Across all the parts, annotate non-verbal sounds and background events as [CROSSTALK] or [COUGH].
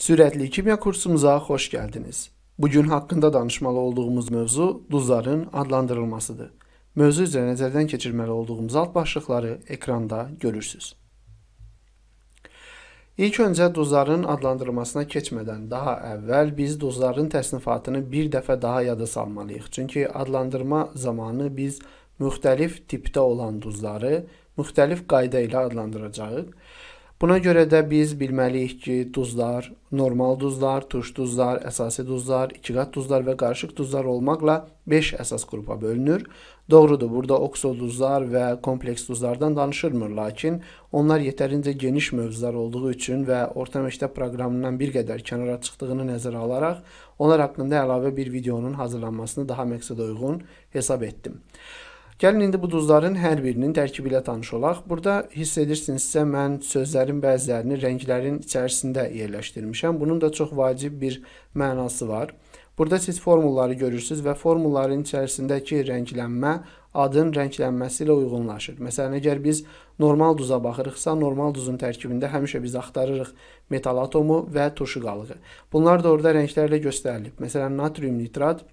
Sürətli kimya kursumuza xoş gəldiniz. Bu gün haqqında danışmalı olduğumuz mövzu duzların adlandırılmasıdır. Mövzu üzrə nəzərdən keçirməli olduğumuz alt başlıqları ekranda görürsüz. İlk öncə duzların adlandırılmasına keçmədən daha əvvəl biz duzların təsnifatını bir dəfə daha yada salmalıyıq. Çünki adlandırma zamanı biz müxtəlif tipdə olan duzları müxtəlif qayda ilə adlandıracağıq Buna görə də biz bilməliyik ki, duzlar, normal duzlar, turş duzlar, əsasi duzlar, ikiqat duzlar və qarışıq duzlar olmaqla 5 əsas qrupa bölünür. Doğrudur, burada okso duzlar və kompleks duzlardan danışılmır, lakin onlar yetərincə geniş mövzular olduğu üçün və orta məktəb proqramından bir qədər kənara çıxdığını nəzərə alaraq, onlar haqqında əlavə bir videonun hazırlanmasını daha məqsədə uyğun hesab etdim. Gəlin indi bu duzların hər birinin tərkibi ilə tanış olaq. Burada hiss edirsinizsə mən sözlərin bəzilərini rənglərin içərisində yerləşdirmişəm. Bunun da çox vacib bir mənası var. Burada siz formulları görürsüz və formulların içərisindəki rənglənmə adın rənglənməsi ilə uyğunlaşır. Məsələn, əgər biz normal duza baxırıqsa, normal duzun tərkibində həmişə biz axtarırıq metal atomu və turşu qalığı. Bunlar da orada rənglərlə göstərilib. Məsələn, natrium nitrat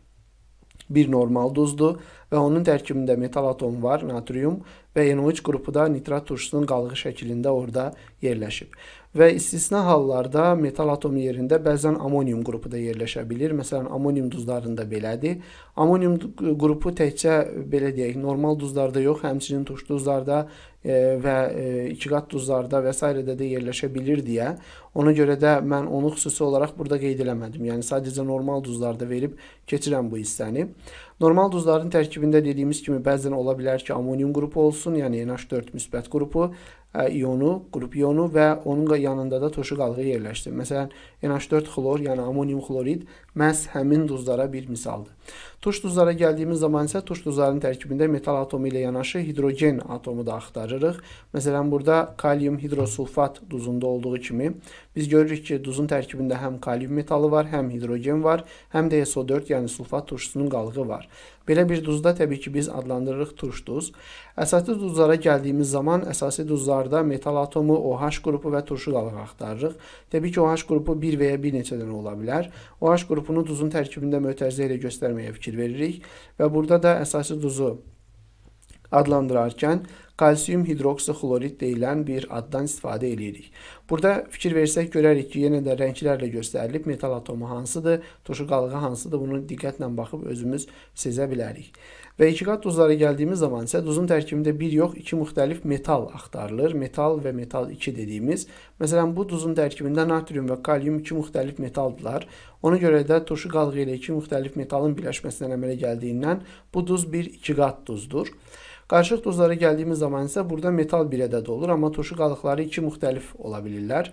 bir normal duzdur və onun tərkibində metal atom var, natrium və NOH qrupu da nitrat turşusunun qalığı şəklində orada yerləşib. Və istisna hallarda metal atomu yerində bəzən amonium qrupu da yerləşə bilir. Məsələn, amonium duzlarında belədir. Amonium qrupu təkcə belə deyək, normal duzlarda yox, həmçinin turşu duzlarda E, və e, ikiqat duzlarda və s. də yerləşə bilir deyə. Ona görə də mən onu xüsusi olaraq burada qeyd eləmədim. Yəni sadəcə normal duzlarda verib keçirəm bu hissəni. Normal duzların tərkibində dediyimiz kimi bəzən ola bilər ki, amonium qrupu olsun, yəni NH4 müsbət qrupu E, ionu, qrup ionu və onun yanında da turşu qalığı yerləşdir. Məsələn, NH4 xlor, yəni amonium xlorid məhz həmin duzlara bir misaldır. Turş duzlara gəldiyimiz zaman isə turş duzlarının tərkibində metal atomu ilə yanaşı hidrogen atomu da axtarırıq. Məsələn, burada kalium hidrosulfat duzunda olduğu kimi Biz görürük ki, duzun tərkibində həm kalium metalı var, həm hidrogen var, həm də SO4, yəni sulfat turşusunun qalığı var. Belə bir duzda təbii ki, biz adlandırırıq turş duz. Əsaslı duzlara gəldiyimiz zaman əsasi duzlarda metal atomu, OH qrupu və turşu qalığı axtarırıq. Təbii ki, OH qrupu bir və ya bir neçə dənə ola bilər. OH qrupunu duzun tərkibində mötərizə ilə göstərməyə fikir veririk və burada da əsasi duzu adlandırarkən kalsium hidroksixlorid deyilən bir addan istifadə edirik. Burada fikir versək görərik ki, yenə də rənglərlə göstərilib metal atomu hansıdır, turşu qalığı hansıdır, bunu diqqətlə baxıb özümüz sezə bilərik. Və ikiqat duzlara gəldiyimiz zaman isə duzun tərkibində bir yox, iki müxtəlif metal axtarılır. Metal və metal 2 dediyimiz. Məsələn, bu duzun tərkibində natrium və kalium iki müxtəlif metaldılar. Ona görə də turşu qalığı ilə iki müxtəlif metalın birləşməsindən əmələ gəldiyindən bu duz bir ikiqat duzdur. Qarışıq dozlara gəldiyimiz zaman isə burada metal bir ədəd olur, amma turşu qalıqları iki müxtəlif ola bilirlər.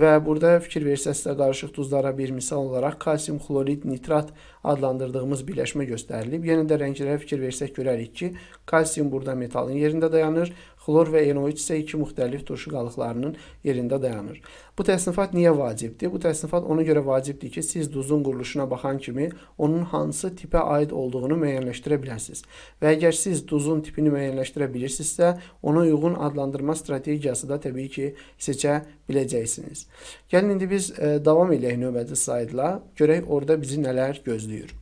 Və burada fikir versəz də qarışıq duzlara bir misal olaraq kalsium xlorid nitrat adlandırdığımız birləşmə göstərilib. Yenə də rənglərə fikir versək görərik ki, kalsium burada metalın yerində dayanır, Xlor və enoid isə iki müxtəlif turşu qalıqlarının yerində dayanır. Bu təsnifat niyə vacibdir? Bu təsnifat ona görə vacibdir ki, siz duzun quruluşuna baxan kimi onun hansı tipə aid olduğunu müəyyənləşdirə biləsiniz. Və əgər siz duzun tipini müəyyənləşdirə bilirsinizsə, ona uyğun adlandırma strategiyası da təbii ki, seçə biləcəksiniz. Gəlin indi biz ə, e, davam edək növbəti slaydla, görək orada bizi nələr gözləyir.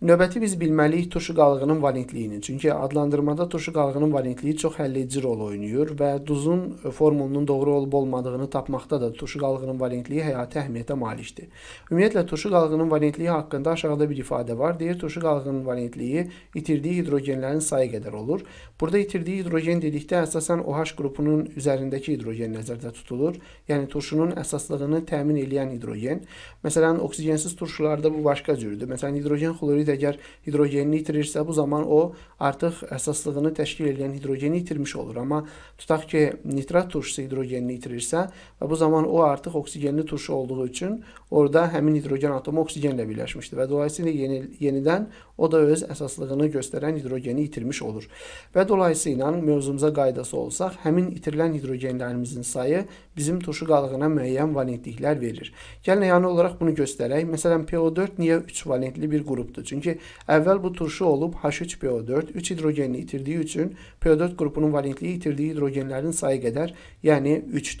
Növbəti biz bilməliyik turşu qalığının valentliyini. Çünki adlandırmada turşu qalığının valentliyi çox həlledici rol oynayır və duzun formulunun doğru olub-olmadığını tapmaqda da turşu qalığının valentliyi həyati əhəmiyyətə malikdir. Ümumiyyətlə turşu qalığının valentliyi haqqında aşağıda bir ifadə var. Deyir turşu qalığının valentliyi itirdiyi hidrogenlərin sayı qədər olur. Burada itirdiyi hidrogen dedikdə əsasən OH qrupunun üzərindəki hidrogen nəzərdə tutulur. Yəni turşunun əsaslığını təmin edən hidrogen. Məsələn, oksigensiz turşularda bu başqa cürdür. Məsələn, hidrogen xlorid individ əgər hidrogenini itirirsə, bu zaman o artıq əsaslığını təşkil edən hidrogeni itirmiş olur. Amma tutaq ki, nitrat turşusu hidrogenini itirirsə və bu zaman o artıq oksigenli turşu olduğu üçün orada həmin hidrogen atomu oksigenlə birləşmişdir və dolayısıyla yeni, yenidən o da öz əsaslığını göstərən hidrogeni itirmiş olur. Və dolayısıyla mövzumuza qaydası olsaq, həmin itirilən hidrogenlərimizin sayı bizim turşu qalığına müəyyən valentliklər verir. Gəlin yəni olaraq bunu göstərək. Məsələn, PO4 niyə 3 valentli bir qrupdur? Çünki Çünki əvvəl bu turşu olup, H3PO4 3 hidrogenini itirdiyi üçün PO4 qrupunun valentliyi itirdiyi hidrogenlərin sayı qədər, yəni 3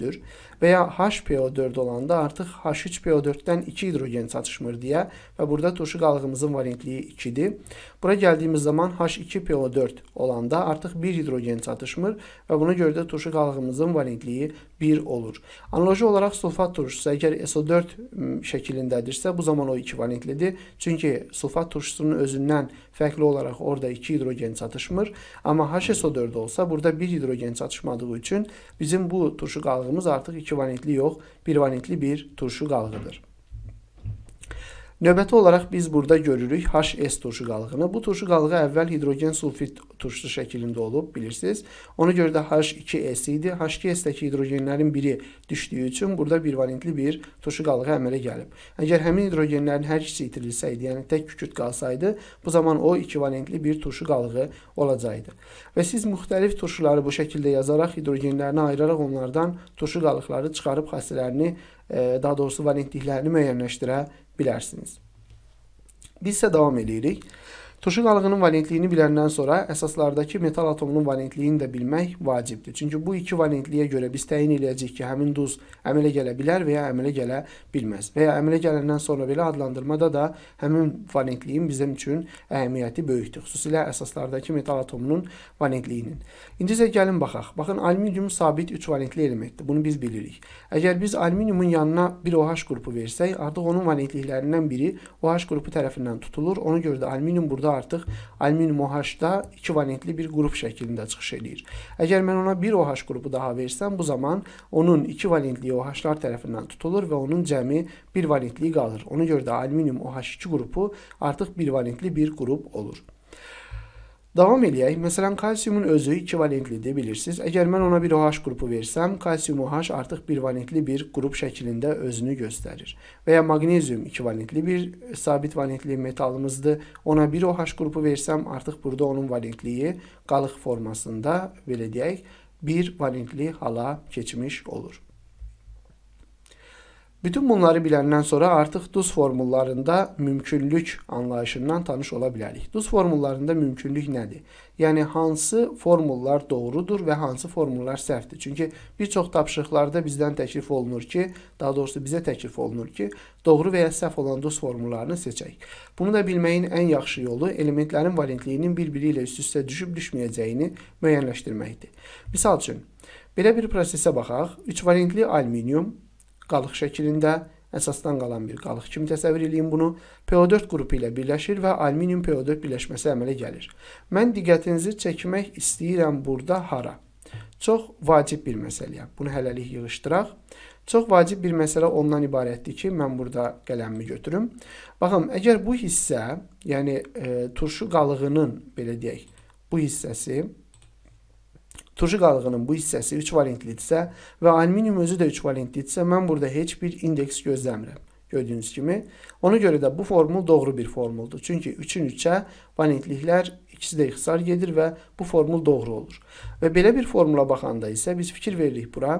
və ya HPO4 olanda artıq H3PO4-dən 2 hidrogen çatışmır deyə və burada turşu qalığımızın variantliyi 2-dir. Bura gəldiyimiz zaman H2PO4 olanda artıq 1 hidrogen çatışmır və buna görə də turşu qalığımızın variantliyi 1 olur. Analoji olaraq sulfat turşusu əgər SO4 şəklindədirsə, bu zaman o 2 variantlidir. Çünki sulfat turşusunun özündən fərqli olaraq orada 2 hidrogen çatışmır. Amma HSO4 olsa, burada 1 hidrogen çatışmadığı üçün bizim bu turşu qalığımız artıq 2 iki vanitli yox, bir vanitli bir turşu qalğıdır. Növbəti olaraq biz burada görürük HS turşu qalığını. Bu turşu qalığı əvvəl hidrogen sulfit turşusu şəklində olub, bilirsiniz. Ona görə də H2S idi. H2S-dəki hidrogenlərin biri düşdüyü üçün burada bir valentli bir turşu qalığı əmələ gəlib. Əgər həmin hidrogenlərin hər ikisi itirilsəydi, yəni tək kükürt qalsaydı, bu zaman o iki valentli bir turşu qalığı olacaqdı. Və siz müxtəlif turşuları bu şəkildə yazaraq hidrogenlərini ayıraraq onlardan turşu qalıqları çıxarıb xassələrini, e, daha doğrusu valentliklərini müəyyənləşdirə bilərsiniz. Biz isə devam eləyirik. Turşil alığının valentliyini biləndən sonra əsaslardakı metal atomunun valentliyini də bilmək vacibdir. Çünki bu iki valentliyə görə biz təyin edəcəyik ki, həmin duz əmələ gələ bilər və ya əmələ gələ bilməz. Və ya əmələ gələndən sonra belə adlandırmada da həmin valentliyin bizim üçün əhəmiyyəti böyükdür. Xüsusilə əsaslardakı metal atomunun valentliyinin. İndi isə gəlin baxaq. Baxın, alüminium sabit 3 valentli elementdir. Bunu biz bilirik. Əgər biz alüminiumun yanına bir OH qrupu versək, artıq onun valentliklərindən biri OH qrupu tərəfindən tutulur. Ona görə də alüminium burada burada artıq alüminium OH-da ekvivalentli bir qrup şəklində çıxış eləyir. Əgər mən ona bir OH qrupu daha versəm, bu zaman onun ekvivalentliyi OH-lar tərəfindən tutulur və onun cəmi bir valentliyi qalır. Ona görə də alüminium OH2 qrupu artıq bir valentli bir qrup olur. Davam eləyək. Məsələn, kalsiumun özü 2 valentlidir, bilirsiniz. Əgər mən ona bir OH qrupu versəm, kalsium OH artıq 1 valentli bir qrup şəklində özünü göstərir. Və ya magnezium 2 valentli bir sabit valentli metalımızdır. Ona bir OH qrupu versəm, artıq burada onun valentliyi qalıq formasında, belə deyək, 1 valentli hala keçmiş olur. Bütün bunları biləndən sonra artıq duz formullarında mümkünlük anlayışından tanış ola bilərik. Duz formullarında mümkünlük nədir? Yəni hansı formullar doğrudur və hansı formullar səhvdir? Çünki bir çox tapşırıqlarda bizdən təklif olunur ki, daha doğrusu bizə təklif olunur ki, doğru və ya səhv olan duz formullarını seçək. Bunu da bilməyin ən yaxşı yolu elementlərin valentliyinin bir-biri ilə üst-üstə düşüb düşməyəcəyini müəyyənləşdirməkdir. Məsəl üçün, belə bir prosesə baxaq. 3 valentli alüminium qalıq şəklində əsasdan qalan bir qalıq kimi təsəvvür eləyin bunu. PO4 qrupu ilə birləşir və alüminium PO4 birləşməsi əmələ gəlir. Mən diqqətinizi çəkmək istəyirəm burada hara? Çox vacib bir məsələyə. Bunu hələlik yığışdıraq. Çox vacib bir məsələ ondan ibarətdir ki, mən burada qələmimi götürüm. Baxın, əgər bu hissə, yəni e, turşu qalığının belə deyək, bu hissəsi Turşu qalığının bu hissəsi 3 valentlidirsə və alüminium özü də 3 valentlidirsə, mən burada heç bir indeks gözləmirəm. Gördüyünüz kimi. Ona görə də bu formul doğru bir formuldur. Çünki 3-ün 3-ə valentliklər ikisi də ixtisar gedir və bu formul doğru olur. Və belə bir formula baxanda isə biz fikir veririk bura.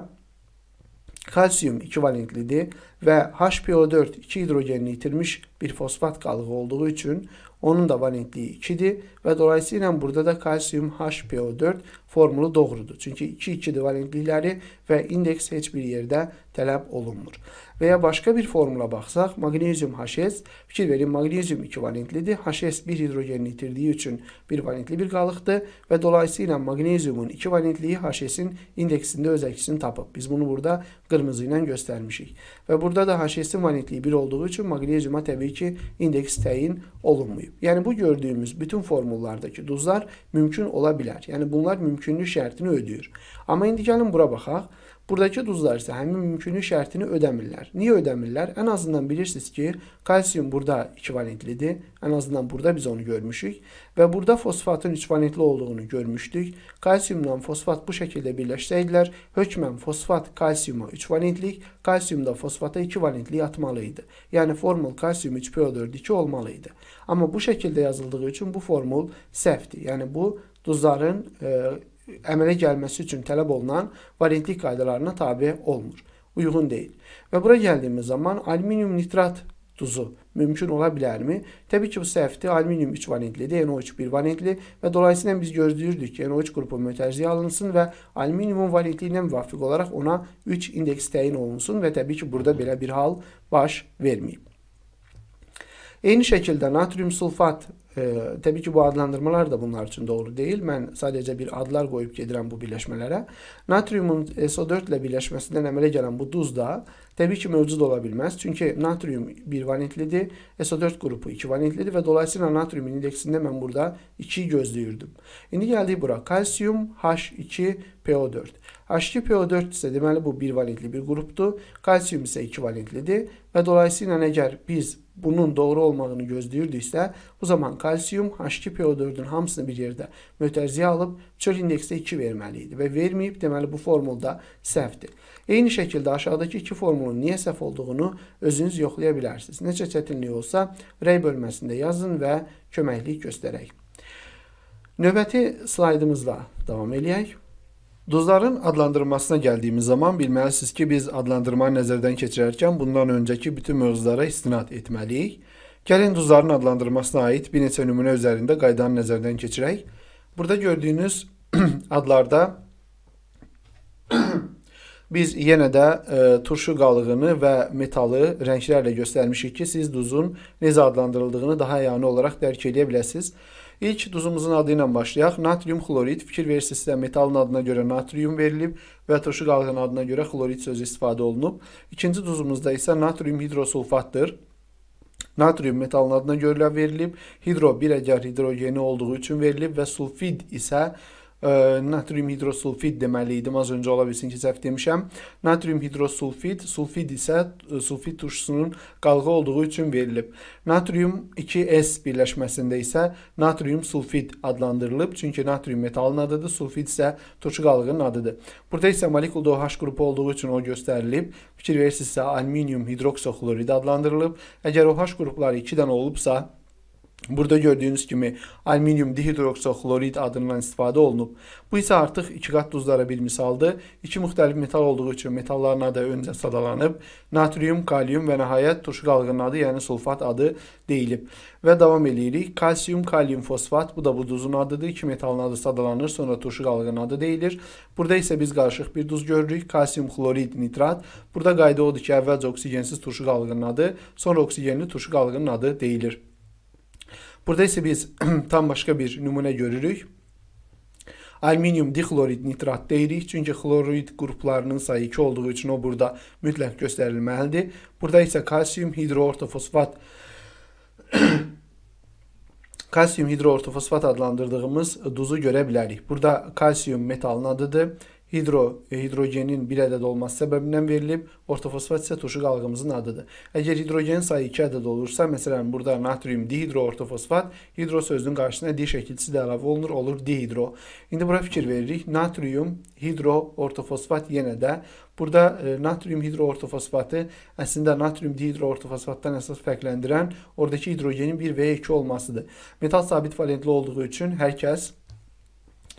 Kalsium 2 valentlidir və HPO4 2 hidrogenini itirmiş bir fosfat qalığı olduğu üçün Onun da valentliyi 2-dir və dolayısıyla burada da kalsium HPO4 formulu doğrudur. Çünki 2-2-dir valentlikləri və indeks heç bir yerdə tələb olunmur. Və ya başqa bir formula baxsaq, magnezium HS, fikir verin, magnezium ikivalentlidir. HS bir hidrogenin itirdiyi üçün bir valentli bir qalıqdır və dolayısıyla magneziumun ikivalentliyi HS-in indeksində öz əksini tapıb. Biz bunu burada qırmızı ilə göstərmişik. Və burada da HS-in valentliyi 1 olduğu üçün magneziuma təbii ki, indeks təyin olunmayıb. Yəni bu gördüyümüz bütün formullardakı duzlar mümkün ola bilər. Yəni bunlar mümkünlük şərtini ödəyir. Amma indi gəlin bura baxaq. Buradakı duzlar isə həmin mümkünlük şərtini ödəmirlər. Niyə ödəmirlər? Ən azından bilirsiniz ki, kalsium burada ekvivalentlidir. Ən azından burada biz onu görmüşük və burada fosfatın üçvalentli olduğunu görmüşdük. Kalsiumla fosfat bu şəkildə birləşsəydilər, hökmən fosfat kalsiuma üçvalentlik, kalsium da fosfata ikivalentlik atmalı idi. Yəni formul kalsium 3PO4-2 olmalı idi. Amma bu şəkildə yazıldığı üçün bu formul səhvdir. Yəni bu duzların e, əmələ gəlməsi üçün tələb olunan valentlik qaydalarına tabe olmur. Uyğun deyil. Və bura gəldiyimiz zaman alüminium nitrat duzu mümkün ola bilərmi? Təbii ki, bu səhvdir. Alüminium 3 valentlidir, yəni NO3 1 valentli və dolayısıyla biz gözləyirdik ki, NO3 yəni qrupu mötərizə alınsın və alüminium valentliyinə müvafiq olaraq ona 3 indeks təyin olunsun və təbii ki, burada belə bir hal baş verməyib. Eyni şekilde natrium sulfat e, təbii ki bu adlandırmalar da bunlar için doğru değil. Ben sadece bir adlar qoyub gedirəm bu birləşmələrə. Natriumun SO4 ile birləşməsindən əmələ gelen bu duz da tabii ki mevcut olabilmez çünkü Çünki natrium 1 valentlidir, SO4 qrupu 2 valentlidir ve dolayısıyla natrium indeksinde ben burada 2-yi gözləyirdim. İndi gəldik bura. Kalsiyum H2PO4. H2PO4 ise deməli bu bir valentli bir qrupdur. Kalsium isə 2 valentlidir ve dolayısıyla əgər biz bunun doğru olmağını gözləyirdiksə, bu zaman kalsium H2PO4-ün hamısını bir yerdə mötərizə alıb çöl indeksə 2 verməli idi və verməyib, deməli bu formulda səhvdir. Eyni şəkildə aşağıdakı iki formulun niyə səhv olduğunu özünüz yoxlaya bilərsiniz. Necə çətinlik olsa, rəy bölməsində yazın və köməklik göstərək. Növbəti slaydımızla davam eləyək. Dozların adlandırmasına gəldiyimiz zaman bilməlisiniz ki, biz adlandırma nəzərdən keçirərkən bundan öncəki bütün mövzulara istinad etməliyik. Gəlin duzların adlandırmasına aid bir neçə nümunə üzərində qaydanı nəzərdən keçirək. Burada gördüyünüz [CLEARS THROAT] adlarda [CLEARS THROAT] biz yenə də e, turşu qalığını və metalı rənglərlə göstərmişik ki, siz duzun necə adlandırıldığını daha yəni olaraq dərk edə biləsiniz. İlk duzumuzun adı ilə başlayaq. Natrium xlorid fikir versinizsə metalın adına görə natrium verilib və turşu qalğanın adına görə xlorid sözü istifadə olunub. İkinci duzumuzda isə natrium hidrosulfatdır. Natrium metalın adına görə verilib. Hidro bir əgər hidrogeni olduğu üçün verilib və sulfid isə hidrogen natrium hidrosulfid deməli idim. Az öncə ola bilsin ki, səhv demişəm. Natrium hidrosulfid, sulfid isə sulfid turşusunun qalğı olduğu üçün verilib. Natrium 2S birləşməsində isə natrium sulfid adlandırılıb. Çünki natrium metalın adıdır, sulfid isə turşu qalğının adıdır. Burada isə molekulda OH qrupu olduğu üçün o göstərilib. Fikir verirsinizsə, alüminium hidroksoxlorid adlandırılıb. Əgər OH qrupları 2-dən olubsa, Burada gördüyünüz kimi alüminium dihidroksoxlorid adından istifadə olunub. Bu isə artıq iki qat duzlara bir misaldır. İki müxtəlif metal olduğu üçün metalların adı öncə sadalanıb. Natrium, kalium və nəhayət turşu qalğının adı, yəni sulfat adı deyilib. Və davam eləyirik. Kalsium, kalium fosfat, bu da bu duzun adıdır. İki metalın adı sadalanır, sonra turşu qalğının adı deyilir. Burada isə biz qarışıq bir duz görürük. Kalsium xlorid nitrat. Burada qayda odur ki, əvvəlcə oksigensiz turşu qalğının adı, sonra oksigenli turşu qalğının adı deyilir. Burada isə biz [CLEARS THROAT] tam başqa bir nümunə görürük. Alminium dixlorid nitrat deyirik, çünki xlorid qruplarının sayı 2 olduğu üçün o burada mütləq göstərilməlidir. Burada isə kalsium hidroortofosfat [CLEARS THROAT] kalsium hidroortofosfat adlandırdığımız duzu görə bilərik. Burada kalsium metalın adıdır hidro e, hidrogenin bir ədəd olması səbəbindən verilib. Ortofosfat isə turşu qalğımızın adıdır. Əgər hidrogen sayı 2 ədəd olursa, məsələn, burada natrium dihidroortofosfat, hidro sözünün qarşısına di şəkilçisi də əlavə olunur, olur dihidro. İndi bura fikir veririk. Natrium hidroortofosfat yenə də Burada e, natrium hidroortofosfatı əslində natrium dihidroortofosfatdan əsas fərqləndirən oradakı hidrogenin 1 və 2 olmasıdır. Metal sabit valentli olduğu üçün hər kəs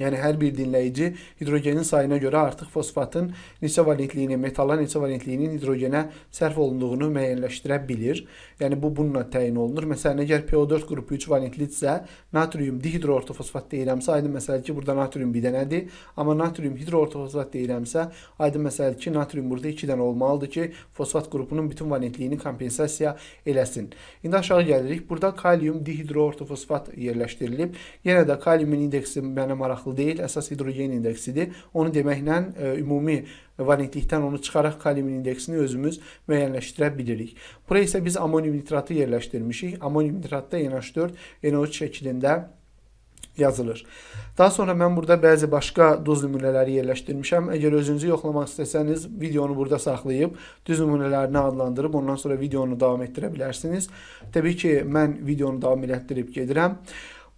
Yəni hər bir dinləyici hidrogenin sayına görə artıq fosfatın neçə valentliyini, metalla neçə valentliyinin hidrogenə sərf olunduğunu müəyyənləşdirə bilir. Yəni bu bununla təyin olunur. Məsələn, əgər PO4 qrupu 3 valentlidirsə, natrium dihidroortofosfat deyirəmsə, aydın məsələ ki, burada natrium bir dənədir, amma natrium hidroortofosfat deyirəmsə, aydın məsələ ki, natrium burada 2 dənə olmalıdır ki, fosfat qrupunun bütün valentliyini kompensasiya eləsin. İndi aşağı gəlirik. Burada kalium dihidroortofosfat yerləşdirilib. Yenə də kaliumun indeksi mənə maraqlı daxil deyil, əsas hidrogen indeksidir. Onu deməklə e, ümumi valentlikdən onu çıxaraq kalium indeksini özümüz müəyyənləşdirə bilirik. Bura isə biz amonium nitratı yerləşdirmişik. Amonium nitratda NH4 NO3 şəklində yazılır. Daha sonra mən burada bəzi başqa duz nümunələri yerləşdirmişəm. Əgər özünüzü yoxlamaq istəsəniz, videonu burada saxlayıb düz nümunələrini adlandırıb ondan sonra videonu davam etdirə bilərsiniz. Təbii ki, mən videonu davam elətdirib gedirəm.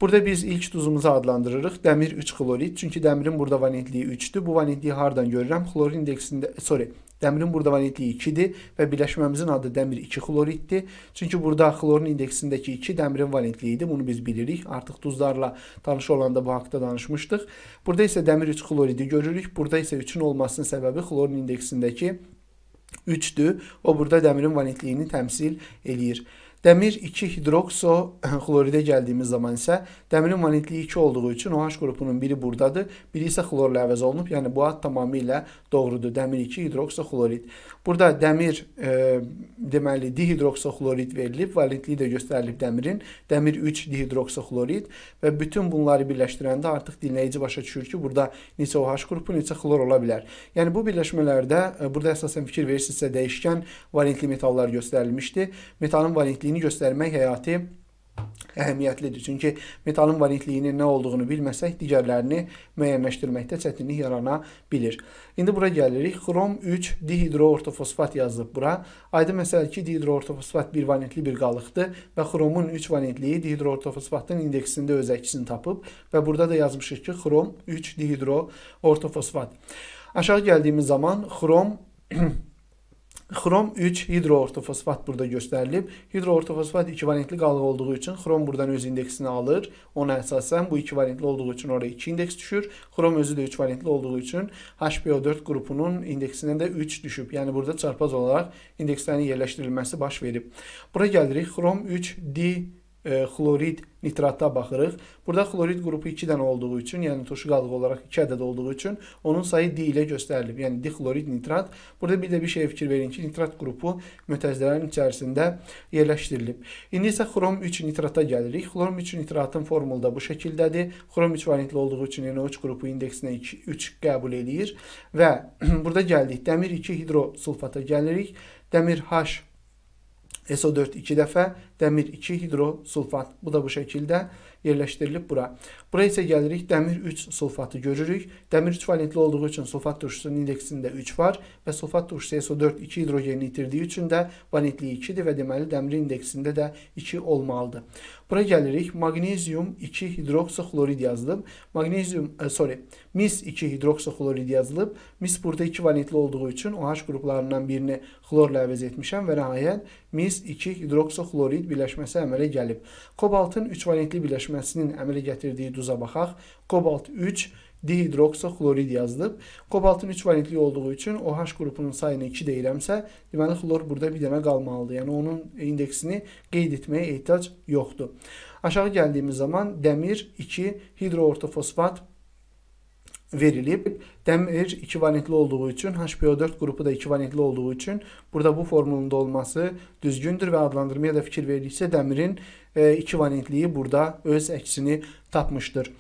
Burada biz ilk duzumuzu adlandırırıq. Dəmir 3 xlorid. Çünki dəmirin burada valentliyi 3-dür. Bu valentliyi hardan görürəm? Xlorid indeksində, sorry, dəmirin burada valentliyi 2-dir və birləşməmizin adı dəmir 2 xloriddir. Çünki burada xlorun indeksindəki 2 dəmirin valentliyi idi. Bunu biz bilirik. Artıq duzlarla tanış olanda bu haqqda danışmışdıq. Burada isə dəmir 3 xloridi görürük. Burada isə 3-ün olmasının səbəbi xlorun indeksindəki 3-dür. O burada dəmirin valentliyini təmsil eləyir. Dəmir 2 hidrokso [CLEARS THROAT] xloridə gəldiyimiz zaman isə dəmirin monitliyi 2 olduğu üçün OH qrupunun biri burdadır, biri isə xlorla əvəz olunub. Yəni bu ad tamamilə doğrudur. Dəmir 2 hidrokso xlorid. Burada dəmir e, deməli dihidrokso xlorid verilib, valentliyi də göstərilib dəmirin. Dəmir 3 dihidrokso xlorid və bütün bunları birləşdirəndə artıq dinləyici başa düşür ki, burada neçə OH qrupu, neçə xlor ola bilər. Yəni bu birləşmələrdə e, burada əsasən fikir verirsinizsə dəyişkən valentli metallar göstərilmişdi. Metalın valentliyi variyentliyini göstərmək həyati əhəmiyyətlidir. Çünki metalın variyentliyinin nə olduğunu bilməsək, digərlərini müəyyənləşdirməkdə çətinlik yarana bilir. İndi bura gəlirik. Xrom 3 dihidroortofosfat yazılıb bura. Aydın məsələdir ki, dihidroortofosfat bir varientli bir qalıqdır və xromun 3 varientliyi dihidroortofosfatın indeksində öz əksini tapıb və burada da yazmışıq ki, xrom 3 dihidroortofosfat. Aşağı gəldiyimiz zaman xrom [CLEARS THROAT] Xrom 3 hidroortofosfat burada göstərilib. Hidroortofosfat ekvivalentli qalıq olduğu üçün xrom buradan öz indeksini alır. Ona əsasən bu ekvivalentli olduğu üçün oraya 2 indeks düşür. Xrom özü də ekvivalentli olduğu üçün HPO4 qrupunun indeksinə də 3 düşüb. Yəni burada çarpaz olaraq indekslərin yerləşdirilməsi baş verib. Bura gəlirik. Xrom 3 di e, xlorid nitrata baxırıq. Burada xlorid qrupu 2 dənə olduğu üçün, yəni turşu qalığı olaraq 2 ədəd olduğu üçün onun sayı D ilə göstərilib. Yəni dixlorid nitrat. Burada bir də bir şeyə fikir verin ki, nitrat qrupu mötəzələrin içərisində yerləşdirilib. İndi isə xrom 3 nitrata gəlirik. Xrom 3 nitratın formulu da bu şəkildədir. Xrom 3 variantlı olduğu üçün NO3 yəni qrupu indeksinə 2 3 qəbul eləyir və [CLEARS THROAT] burada gəldik. Dəmir 2 hidrosulfata gəlirik. Dəmir H SO4 2 dəfə, Dəmir 2 hidrosulfat. Bu da bu şəkildə yerləşdirilib bura. Bura isə gəlirik, dəmir 3 sulfatı görürük. Dəmir 3 valentli olduğu üçün sulfat turşusunun indeksində 3 var və sulfat turşusu SO4 2 hidrogeni itirdiyi üçün də valentliyi 2-dir və deməli dəmir indeksində də 2 olmalıdır. Bura gəlirik, magnezium 2 hidroksixlorid yazılıb. Magnezium, ə, e, sorry, mis 2 hidroksixlorid yazılıb. Mis burada 2 valentli olduğu üçün OH qruplarından birini xlorla əvəz etmişəm və nəhayət mis 2 hidroksixlorid birləşməsi əmələ gəlib. Kobaltın 3 valentli birləşməsinin əmələ gətirdiyi duza baxaq. Kobalt 3 dihidroksoxlorid yazılıb. Kobaltın 3 valentli olduğu üçün OH qrupunun sayını 2 deyirəmsə, deməli xlor burada bir dənə qalmalıdır. Yəni onun indeksini qeyd etməyə ehtiyac yoxdur. Aşağı gəldiyimiz zaman dəmir 2 hidroortofosfat verilib. Dəmir iki valentli olduğu üçün, HPO4 qrupu da iki valentli olduğu üçün burada bu formulunda olması düzgündür və adlandırmaya da fikir verdikcə dəmirin e, iki valentliyi burada öz əksini tapmışdır.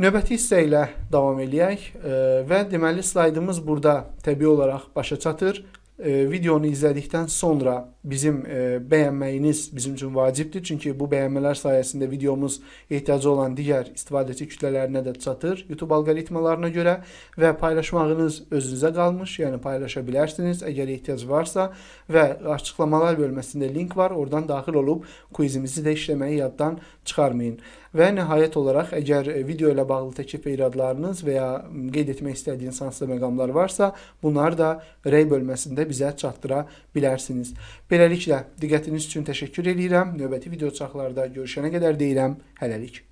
Növbəti hissə ilə davam eləyək e, və deməli slaydımız burada təbii olaraq başa çatır. e, videonu izledikten sonra bizim e, beğenmeyiniz bizim için vacibdir. çünkü bu beğenmeler sayesinde videomuz ihtiyacı olan diğer istifadəçi kütlələrinə de çatır YouTube algoritmalarına göre ve paylaşmağınız özünüzə kalmış yani paylaşabilirsiniz eğer əgər varsa ve açıklamalar bölmesinde link var, oradan dahil olup quizimizi də işləməyi yaddan çıxarmayın. Və nəhayət olaraq əgər e, video ilə bağlı təklif və iradlarınız və ya qeyd etmək istədiyiniz hansısa məqamlar varsa, bunları da rey bölməsində bizə çatdıra bilərsiniz. Beləliklə diqqətiniz üçün təşəkkür edirəm. Növbəti video çaxlarda görüşənə qədər deyirəm hələlik.